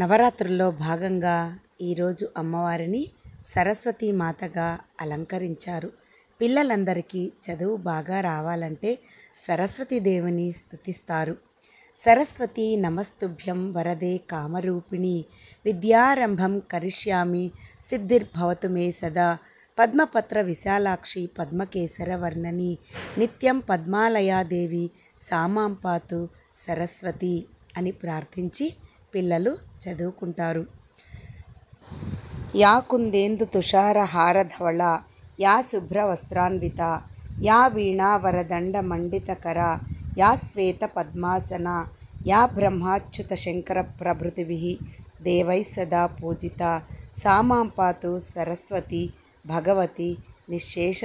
నవరాత్రుల్లో భాగంగా ఈరోజు అమ్మవారిని సరస్వతి మాతగా అలంకరించారు పిల్లలందరికీ చదువు బాగా రావాలంటే సరస్వతి దేవుని స్థుతిస్తారు సరస్వతి నమస్తుభ్యం వరదే కామరూపిణి విద్యారంభం కరిష్యామి సిద్ధిర్భవతు మే సదా పద్మపత్ర విశాలాక్షి వర్ణని నిత్యం పద్మాలయాదేవి సామాంపాతు సరస్వతి అని ప్రార్థించి పిల్లలు చదువుకుంటారు ಯಾ కుందేందు తుషార హారధవళ ಯಾ ಶುಭ್ರವಸ್ತ್ರಾನ್ವಿತ ಯಾ ವೀಣಾವರದಂಡ ಮಂಡಿತಕರ ಯಾ ಶ್ವೇತ ಪದ್ಮಾಸನ ಯಾ ಬ್ರಹ್ಮಾಚ್ಯುತ ಶಂಕರ ಪ್ರಭೃತಿಭಿ ದೇವೈ ಸದಾ ಪೂಜಿತ ಸಾಮಾಂ ಸರಸ್ವತಿ ಭಗವತಿ ನಿಶೇಷ